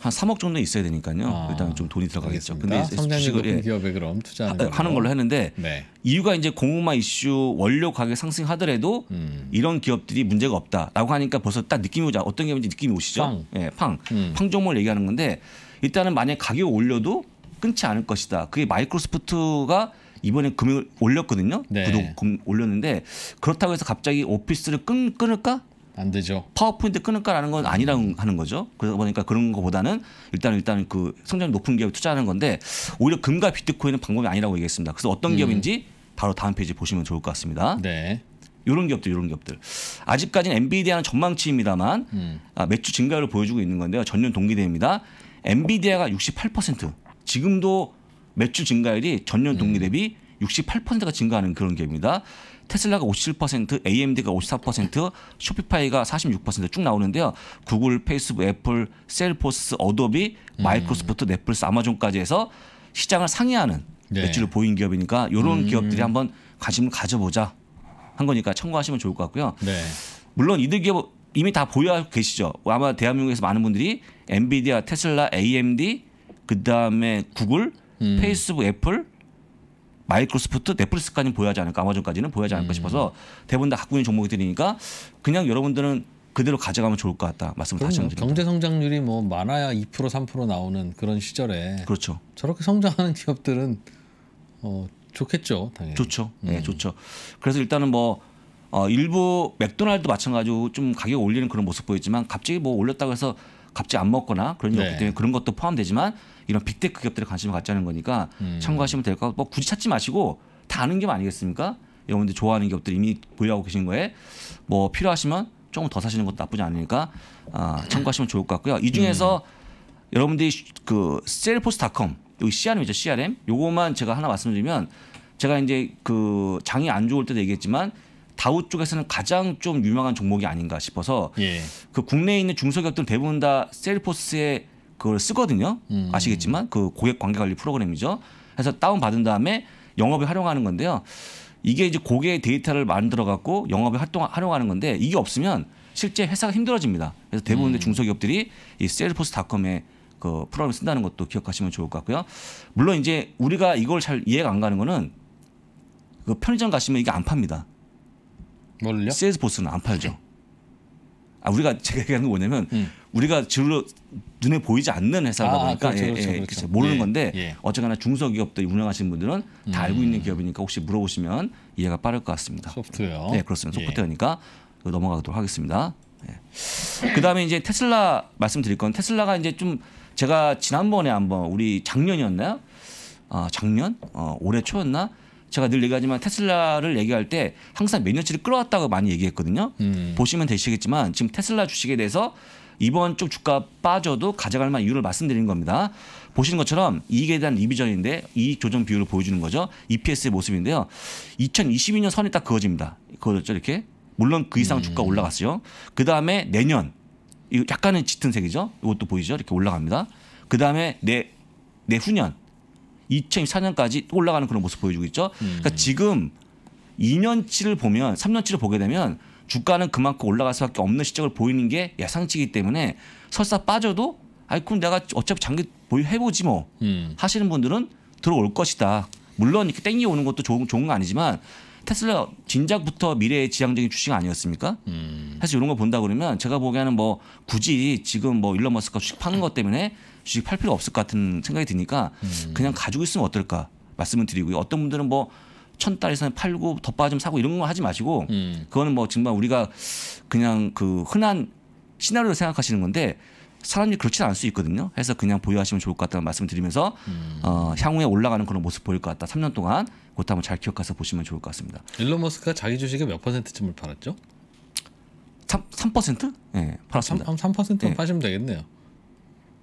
한 3억 정도 있어야 되니까요. 아, 일단 좀 돈이 들어가겠죠. 알겠습니다. 근데 주식을 예, 기업에 그럼 투자하는 하, 걸는 예, 걸로 했는데 네. 이유가 이제 공우마 이슈 원료 가격 상승하더라도 음. 이런 기업들이 문제가 없다라고 하니까 벌써 딱 느낌이 오자 어떤 기업인지 느낌이 오시죠? 팡. 예, 팡. 음. 팡 종목을 얘기하는 건데 일단은 만약 가격 올려도 끊지 않을 것이다. 그게 마이크로소프트가 이번에 금액을 올렸거든요. 네. 구독 금 올렸는데 그렇다고 해서 갑자기 오피스를 끊, 끊을까? 안 되죠. 파워포인트 끊을까라는 건아니라고 하는 거죠. 그러다 보니까 그런 것보다는 일단 일단 그성장 높은 기업에 투자하는 건데 오히려 금과 비트코인은 방법이 아니라고 얘기했습니다. 그래서 어떤 음. 기업인지 바로 다음 페이지 보시면 좋을 것 같습니다. 네. 이런 기업들 이런 기업들 아직까지는 엔비디아는 전망치입니다만 음. 아, 매출 증가율을 보여주고 있는 건데요. 전년 동기 대입니다. 비 엔비디아가 68% 지금도 매출 증가율이 전년 동기 대비 음. 68%가 증가하는 그런 기업입니다. 테슬라가 57%, AMD가 54%, 쇼피파이가 46%쭉 나오는데요. 구글, 페이스북, 애플, 셀포스, 어도비, 음. 마이크로소프트, 넷플스, 아마존까지 해서 시장을 상회하는 네. 매출을 보인 기업이니까 이런 음. 기업들이 한번 관심을 가져보자 한 거니까 참고하시면 좋을 것 같고요. 네. 물론 이들 기업 이미 다 보유하고 계시죠. 아마 대한민국에서 많은 분들이 엔비디아, 테슬라, AMD, 그 다음에 구글, 음. 페이스북, 애플 마이크로소프트, 넷플릭스까지는 보여하지 않을까, 아마존까지는 보여하지 않을까 음. 싶어서 대부분 다 갖고 있는 종목들이니까 그냥 여러분들은 그대로 가져가면 좋을 것 같다 말씀을 다시 한번 드립니다. 경제 성장률이 뭐 많아야 2% 3% 나오는 그런 시절에 그렇죠. 저렇게 성장하는 기업들은 어, 좋겠죠, 당연히. 좋죠. 예, 음. 네, 좋죠. 그래서 일단은 뭐 어, 일부 맥도날드 마찬가지로 좀 가격 올리는 그런 모습 보이지만 갑자기 뭐 올렸다고 해서 갑자기 안 먹거나 그런 게 네. 없기 때문에 그런 것도 포함되지만 이런 빅테크 기업들에 관심을 갖자는 거니까 음. 참고하시면 될 것같고뭐 굳이 찾지 마시고 다 아는 게 아니겠습니까? 여러분들 좋아하는 기업들 이미 보유하고 계신 거에 뭐 필요하시면 조금 더 사시는 것도 나쁘지 않으니까 아, 참고하시면 좋을 것 같고요. 이 중에서 음. 여러분들이 그 셀포스닷컴 여기 CRM이죠 CRM 요거만 제가 하나 말씀드리면 제가 이제 그 장이 안 좋을 때도 얘기했지만 다우 쪽에서는 가장 좀 유명한 종목이 아닌가 싶어서 예. 그 국내에 있는 중소기업들 은 대부분 다 셀포스의 그걸 쓰거든요. 음. 아시겠지만 그 고객 관계 관리 프로그램이죠. 해서 다운 받은 다음에 영업에 활용하는 건데요. 이게 이제 고객의 데이터를 만들어 갖고 영업에 활동 활용하는 건데 이게 없으면 실제 회사가 힘들어집니다. 그래서 대부분의 음. 중소기업들이 이 셀포스닷컴에 그 프로그램 쓴다는 것도 기억하시면 좋을 것 같고요. 물론 이제 우리가 이걸 잘 이해가 안 가는 거는 그 편의점 가시면 이게 안 팝니다. 뭘요? 세일즈포스는 안 팔죠. 아 우리가 제가 얘기하는 건 뭐냐면 음. 우리가 질로 눈에 보이지 않는 회사다 아, 보니까 그렇죠, 예, 그렇죠, 예, 그렇죠. 그렇죠. 모르는 예, 건데 예. 어쨌거나 중소기업들 운영하시는 분들은 다 알고 음. 있는 기업이니까 혹시 물어보시면 이해가 빠를 것 같습니다. 소프트웨어. 네, 그렇습니다. 예. 소프트웨어니까 넘어가도록 하겠습니다. 예. 그다음에 이제 테슬라 말씀드릴 건 테슬라가 이제 좀 제가 지난번에 한번 우리 작년이었나요? 아, 작년? 어, 올해 초였나? 제가 늘 얘기하지만 테슬라를 얘기할 때 항상 몇 년치를 끌어왔다고 많이 얘기했거든요. 음. 보시면 되시겠지만 지금 테슬라 주식에 대해서 이번 쪽 주가 빠져도 가져갈 만한 이유를 말씀드린 겁니다. 보시는 것처럼 이익에 대한 리비전인데 이익 조정 비율을 보여주는 거죠. EPS의 모습인데요. 2022년 선이 딱 그어집니다. 그어졌죠 이렇게. 물론 그 이상 음. 주가 올라갔어요. 그 다음에 내년 이거 약간은 짙은 색이죠. 이것도 보이죠. 이렇게 올라갑니다. 그 다음에 내 내후년 2024년까지 올라가는 그런 모습 보여주고 있죠. 그러니까 음. 그러니까 지금 2년치를 보면 3년치를 보게 되면 주가는 그만큼 올라갈 수밖에 없는 시적을 보이는 게 예상치이기 때문에 설사 빠져도 아이 그럼 내가 어차피 장기 보유해보지 뭐 음. 하시는 분들은 들어올 것이다. 물론 이렇게 땡겨오는 것도 좋은, 좋은 거 아니지만 테슬라 진작부터 미래의 지향적인 주식 아니었습니까? 음. 사실 이런 거 본다 그러면 제가 보기에는 뭐 굳이 지금 뭐 일론 머스크가 주식 파는 음. 것 때문에 주식 팔 필요 없을 것 같은 생각이 드니까 음. 그냥 가지고 있으면 어떨까 말씀을 드리고요. 어떤 분들은 뭐천 달러 이상 팔고 더 빠지면 사고 이런 거 하지 마시고 음. 그거는 뭐 정말 우리가 그냥 그 흔한 시나리오를 생각하시는 건데 사람이 그렇지 않을 수 있거든요. 해서 그냥 보유하시면 좋을 것 같다는 말씀을 드리면서 음. 어, 향후에 올라가는 그런 모습 보일 것 같다. 3년 동안 그것도 한번 잘 기억해서 보시면 좋을 것 같습니다. 일론 머스크가 자기 주식을 몇 퍼센트쯤을 팔았죠? 3, 예, 네, 팔았습니다. 3, 3 네. 파시면 되겠네요.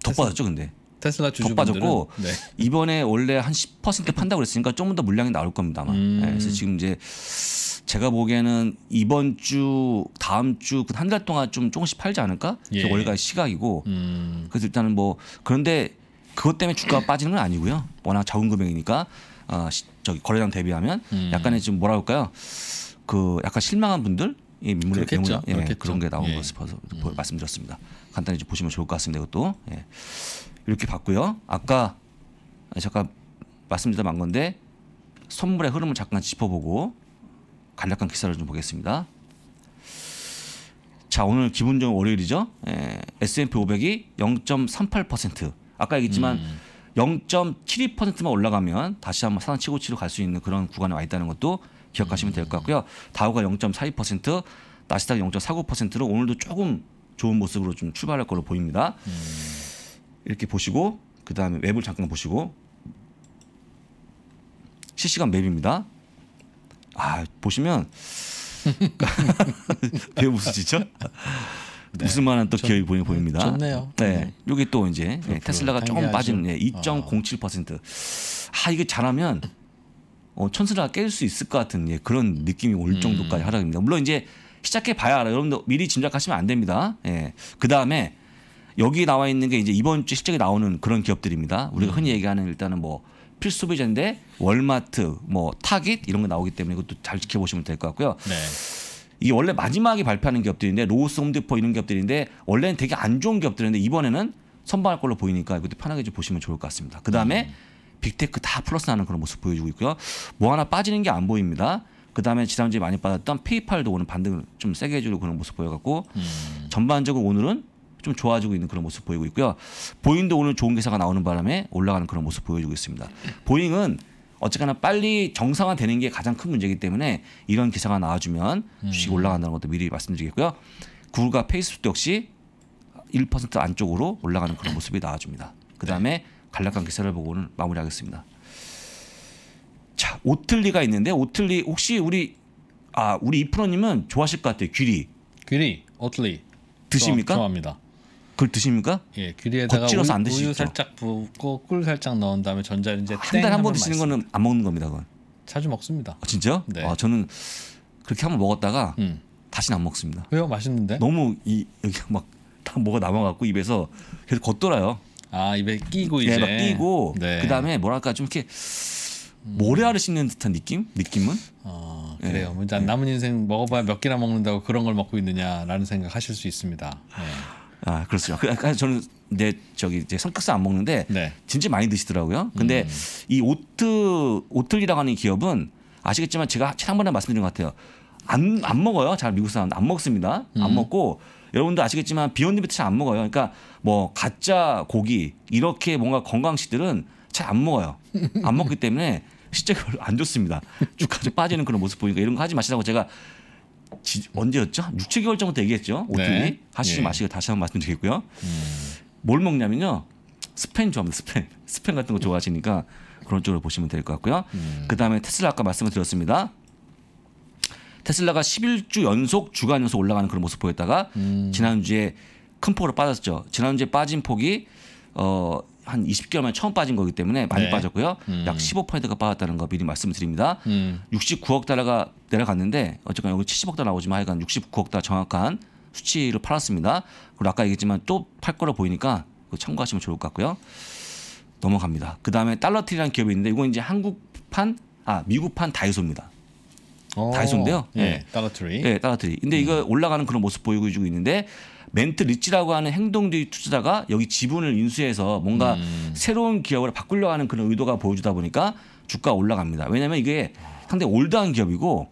더 빠졌죠, 근데. 테슬라 주주 빠졌고 네. 이번에 원래 한 10% 판다고 그랬으니까 조금 더 물량이 나올 겁니다. 아마. 음. 네, 그래서 지금 이제 제가 보기에는 이번 주 다음 주 한달 그 동안 좀 조금씩 팔지 않을까? 예. 월가 시각이고 음. 그래서 일단은 뭐 그런데 그것 때문에 주가가 빠지는 건 아니고요. 워낙 적은 금액이니까 어, 시, 저기 거래량 대비하면 음. 약간의 지금 뭐라 할까요? 그 약간 실망한 분들 이 민물의 경우 예, 그런 게 나온 예. 것 싶어서 음. 말씀드렸습니다. 간단히 좀 보시면 좋을 것 같습니다. 이것도 예. 이렇게 봤고요. 아까 잠깐 말씀드리다 만 건데 선물의 흐름을 잠깐 짚어보고 간략한 기사를 좀 보겠습니다. 자 오늘 기분 좋은 월요일이죠. 에, 예, S&P 500이 0.38% 아까 얘기했지만 음. 0.72%만 올라가면 다시 한번 사상최고치로갈 수 있는 그런 구간에 와 있다는 것도 기억하시면 될것 음. 같고요. 다우가 0.42%, 나스닥 0.49%로 오늘도 조금 좋은 모습으로 좀 출발할 걸로 보입니다. 음. 이렇게 보시고 그 다음에 웹을 잠깐 보시고 실시간 맵입니다. 아 보시면 배우 웃으시죠? 네. 웃을 만한 또 기업이 보이, 보입니다. 좋네요. 네, 네. 여기 또 이제 네, 테슬라가 조금 빠진 예, 2.07%. 어. 아 이게 잘하면 어, 천스라가 깰 수 있을 것 같은 예, 그런 느낌이 올 음. 정도까지 하락입니다. 물론 이제 시작해 봐야 알아요. 여러분도 미리 짐작하시면 안 됩니다. 예, 그 다음에 여기 나와 있는 게 이제 이번 주 실적이 나오는 그런 기업들입니다. 우리가 흔히 음. 얘기하는 일단은 뭐 필수 비자데 월마트, 뭐 타깃 이런 게 나오기 때문에 이것도 잘 지켜보시면 될 것 같고요. 네. 이게 원래 마지막에 발표하는 기업들인데 로우스, 홈디포 이런 기업들인데 원래는 되게 안 좋은 기업들인데 이번에는 선방할 걸로 보이니까 이것도 편하게 좀 보시면 좋을 것 같습니다. 그 다음에 음. 빅테크 다 플러스 나는 그런 모습 보여주고 있고요. 뭐 하나 빠지는 게 안 보입니다. 그 다음에 지난주에 많이 빠졌던 페이팔도 오늘 반등을 좀 세게 해주고 그런 모습 보여갖고 음. 전반적으로 오늘은 좀 좋아지고 있는 그런 모습 보이고 있고요. 보잉도 오늘 좋은 기사가 나오는 바람에 올라가는 그런 모습 보여주고 있습니다. 보잉은 어쨌거나 빨리 정상화되는 게 가장 큰 문제이기 때문에 이런 기사가 나와주면 주식 음. 올라간다는 것도 미리 말씀드리겠고요. 구글과 페이스북 역시 1% 안쪽으로 올라가는 그런 모습이 나와줍니다. 그 다음에 네. 간략한 기사를 보고는 마무리하겠습니다. 자, 오틀리가 있는데 오틀리 혹시 우리 아 우리 이프로님은 좋아하실 것 같아요. 귀리. 귀리, 오틀리. 드십니까? 좋아, 좋아합니다. 그걸 드십니까? 예, 귀리에다가 찔러안 우유 살짝 붓고 꿀 살짝 넣은 다음에 전자레인지에 한 달에 한번 드시는 거는 안 먹는 겁니다, 그건. 자주 먹습니다. 아, 진짜요? 네. 아, 저는 그렇게 한번 먹었다가 음. 다시는 안 먹습니다. 왜요? 맛있는데? 너무 이 여기 막 다 뭐가 남아 갖고 입에서 계속 걷더라요 아, 입에 끼고 이제 네, 막 끼고 네. 그다음에 뭐랄까 좀 이렇게 모래알을 씹는 듯한 느낌? 느낌은? 어, 그래요. 뭐 네. 남은 인생 먹어봐야 몇 개나 먹는다고 그런 걸 먹고 있느냐라는 생각하실 수 있습니다. 네. 아 그렇죠. 그러니까 저는 내 저기 제 성격상 안 먹는데 네. 진짜 많이 드시더라고요. 근데 음. 이 오트 오틀이라고 하는 기업은 아시겠지만 제가 지난번에 말씀드린 것 같아요. 안, 안 먹어요. 잘 미국 사람 안 먹습니다. 안 음. 먹고 여러분도 아시겠지만 비욘드비트 잘 안 먹어요. 그러니까 뭐 가짜 고기 이렇게 뭔가 건강식들은 잘 안 먹어요. 안 먹기 때문에 실제로 안 좋습니다. 쭉가좀 빠지는 그런 모습 보니까 이런 거 하지 마시라고 제가 지, 언제였죠? 6, 7개월 전부터 얘기했죠. 오뚜기 네. 하시지 예. 마시고 다시 한번 말씀드리고요. 겠 음. 뭘 먹냐면요. 스팸 좋아합니다. 스팸. 스팸 같은 거 좋아하시니까 그런 쪽으로 보시면 될 것 같고요. 음. 그다음에 테슬라 아까 말씀을 드렸습니다. 테슬라가 11주 연속 주간 연속 올라가는 그런 모습 보였다가 음. 지난주에 큰 폭으로 빠졌죠. 지난주에 빠진 폭이 어한 20개월 만 처음 빠진 거기 때문에 많이 네. 빠졌고요. 음. 약 15%가 빠졌다는 거 미리 말씀드립니다. 음. 69억 달러가 내려갔는데 어쨌건 여기 70억 달러 나오지만 하여간 69억 달러 정확한 수치를 팔았습니다. 그리고 아까 얘기했지만 또 팔 거로 보이니까 참고하시면 좋을 것 같고요. 넘어갑니다. 그 다음에 달러트리라는 기업이 있는데 이건 이제 한국판 아 미국판 다이소입니다. 오. 어. 다이소인데요. 예, 네. 달러트리. 네, 달러트리. 근데 음. 이거 올라가는 그런 모습 보이고 있는데 멘트 리치라고 하는 행동주의 투자자가 여기 지분을 인수해서 뭔가 음. 새로운 기업으로 바꾸려고 하는 그런 의도가 보여주다 보니까 주가 올라갑니다. 왜냐하면 이게 상당히 올드한 기업이고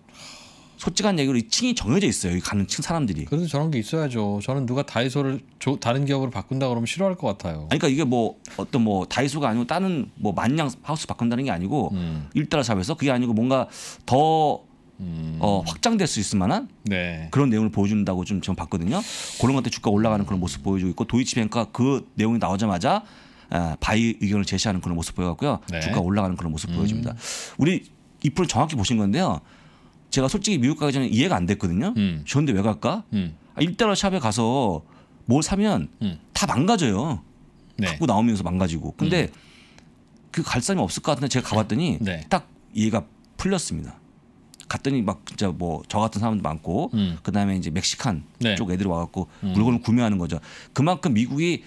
솔직한 얘기로 이 층이 정해져 있어요. 여기 가는 층 사람들이. 그래서 저런 게 있어야죠. 저는 누가 다이소를 조, 다른 기업으로 바꾼다 그러면 싫어할 것 같아요. 그러니까 이게 뭐 어떤 뭐 다이소가 아니고 다른 뭐 만냥 하우스 바꾼다는 게 아니고 음. 일따라 잡에서 그게 아니고 뭔가 더 음. 어, 확장될 수 있을 만한 네. 그런 내용을 보여준다고 좀 지금 봤거든요. 그런 것들 주가 올라가는 그런 모습 보여주고 있고 도이치뱅크가 그 내용이 나오자마자 아, 바이 의견을 제시하는 그런 모습 보여갖고요. 네. 주가 올라가는 그런 모습 음. 보여줍니다. 우리 이 프로 정확히 보신 건데요. 제가 솔직히 미국 가기 전에 이해가 안 됐거든요. 음. 좋은데 왜 갈까? 음. 아, 1달러 샵에 가서 뭘 사면 음. 다 망가져요. 네. 갖고 나오면서 망가지고. 근데 음. 그갈 사람이 없을 것 같은데 제가 가봤더니 네. 딱 이해가 풀렸습니다. 갔더니 막 진짜 뭐 저 같은 사람도 많고 음. 그다음에 이제 멕시칸 네. 쪽 애들이 와갖고 음. 물건을 구매하는 거죠. 그만큼 미국이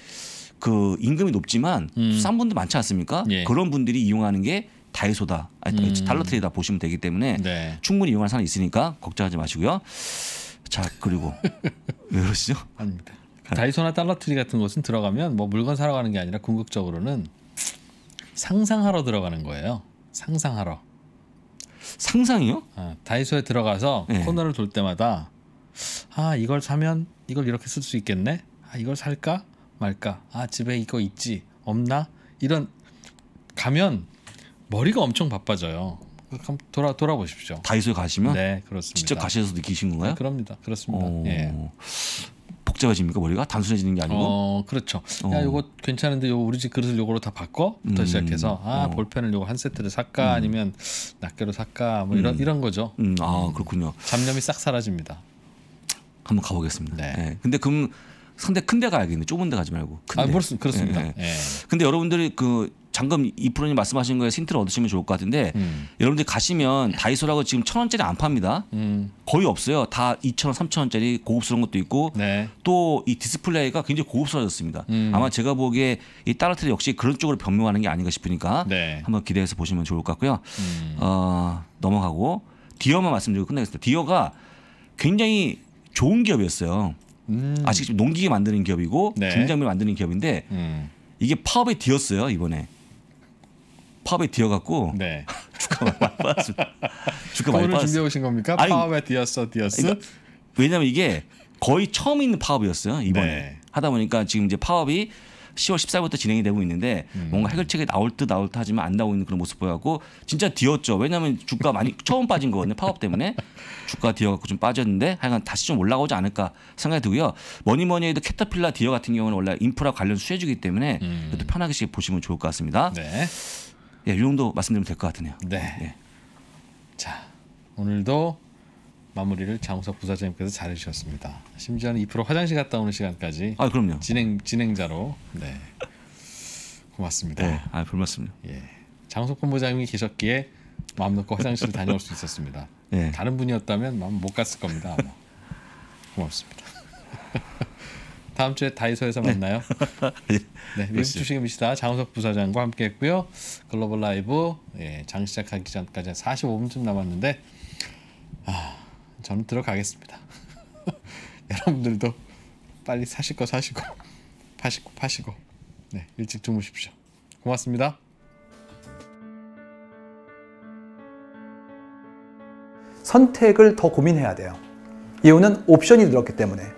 그 임금이 높지만 음. 싼 분들 많지 않습니까? 예. 그런 분들이 이용하는 게 다이소다, 음. 달러트리다 보시면 되기 때문에 네. 충분히 이용할 사람이 있으니까 걱정하지 마시고요. 자 그리고 왜 그러시죠? 아닙니다. 아. 다이소나 달러트리 같은 곳은 들어가면 뭐 물건 사러 가는 게 아니라 궁극적으로는 상상하러 들어가는 거예요. 상상하러. 상상이요? 아, 다이소에 들어가서 네. 코너를 돌 때마다 아 이걸 사면 이걸 이렇게 쓸 수 있겠네. 아 이걸 살까 말까. 아 집에 이거 있지 없나 이런 가면 머리가 엄청 바빠져요. 그럼 돌아 돌아보십시오. 다이소에 가시면 네 그렇습니다. 직접 가셔서 느끼신 건가요? 네, 그럽니다. 그렇습니다. 오... 예. 복잡해집니까 머리가 단순해지는 게 아니고 어 그렇죠 어. 야 요거 괜찮은데 요 우리 집 그릇을 요거로 다 바꿔부터 음. 시작해서 아 어. 볼펜을 요거 한 세트를 살까 음. 아니면 낱개로 살까 뭐 이런 음. 이런 거죠 음, 아 그렇군요 잡념이 싹 사라집니다 한번 가보겠습니다 네. 네. 근데 그럼 상대 큰데 가야겠네 좁은 데 가지 말고 큰데. 아, 아그렇 그렇습니다 예, 예. 예. 근데 여러분들이 그 잠금 이프로님 말씀하신 거에 힌트를 얻으시면 좋을 것 같은데 음. 여러분들 가시면 다이소라고 지금 천 원짜리 안 팝니다. 음. 거의 없어요. 다 이천 원, 삼천 원짜리 고급스러운 것도 있고 네. 또이 디스플레이가 굉장히 고급스러워졌습니다. 음. 아마 제가 보기에 이 따라트리 역시 그런 쪽으로 변모하는 게 아닌가 싶으니까 네. 한번 기대해서 보시면 좋을 것 같고요. 음. 어, 넘어가고 디어만 말씀드리고 끝내겠습니다. 디어가 굉장히 좋은 기업이었어요. 음. 아직 농기계 만드는 기업이고 네. 중장비 만드는 기업인데 음. 이게 파업에 뒤었어요 이번에. 파업에 뛰어갔고 네. 주가 많이 빠졌습니다. 주가 많이 빠졌어 준비해 오신 겁니까? 아니, 파업에 뛰었어 뛰었어. 그러니까, 왜냐면 이게 거의 처음 있는 파업이었어요 이번에 네. 하다 보니까 지금 이제 파업이 10월 14일부터 진행이 되고 있는데 음. 뭔가 해결책이 나올 듯 나올 듯 하지만 안 나오고 있는 그런 모습 보여갖고 진짜 뛰었죠. 왜냐하면 주가 많이 처음 빠진 거거든요. 파업 때문에 주가 뛰어갖고 좀 빠졌는데 하여간 다시 좀 올라오지 않을까 생각이 들고요. 뭐니 뭐니 해도 캐터필라 디어 같은 경우는 원래 인프라 관련 수혜주기 때문에 음. 그도 편하게 보시면 좋을 것 같습니다. 네. 예, 이 정도 말씀드리면 될 것같네요 네. 예. 자, 오늘도 마무리를 장우석 부사장님께서 잘해주셨습니다. 심지어는 2% 화장실 갔다 오는 시간까지. 아, 그럼요. 진행 진행자로. 네. 고맙습니다. 네, 아, 불맞습니다. 예. 장우석 본부장님이 계셨기에 마음 놓고 화장실 다녀올 수 있었습니다. 예. 다른 분이었다면 마음 못 갔을 겁니다. 아마. 고맙습니다. 다음 주에 다이소에서 네. 만나요. 예. 네, 네미주의 미시다 장우석 부사장과 함께했고요. 글로벌 라이브 예, 장 시작하기 전까지 45분쯤 남았는데 아, 저는 들어가겠습니다. 여러분들도 빨리 사실 거 사시고 파시고 파시고 네, 일찍 주무십시오. 고맙습니다. 선택을 더 고민해야 돼요. 이유는 옵션이 들었기 때문에.